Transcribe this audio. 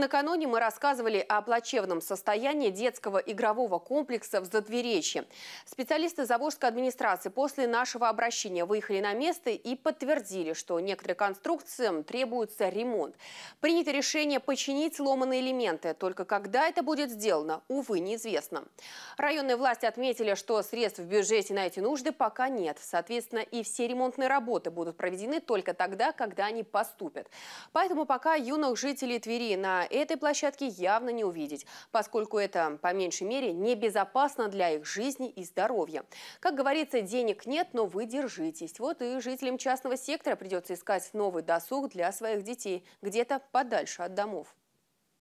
Накануне мы рассказывали о плачевном состоянии детского игрового комплекса в Задверечье. Специалисты Заволжской администрации после нашего обращения выехали на место и подтвердили, что некоторым конструкциям требуется ремонт. Принято решение починить сломанные элементы, только когда это будет сделано, увы, неизвестно. Районные власти отметили, что средств в бюджете на эти нужды пока нет. Соответственно, и все ремонтные работы будут проведены только тогда, когда они поступят. Поэтому пока юных жителей Твери на этой площадке явно не увидеть, поскольку это, по меньшей мере, небезопасно для их жизни и здоровья. Как говорится, денег нет, но вы держитесь. Вот и жителям частного сектора придется искать новый досуг для своих детей где-то подальше от домов.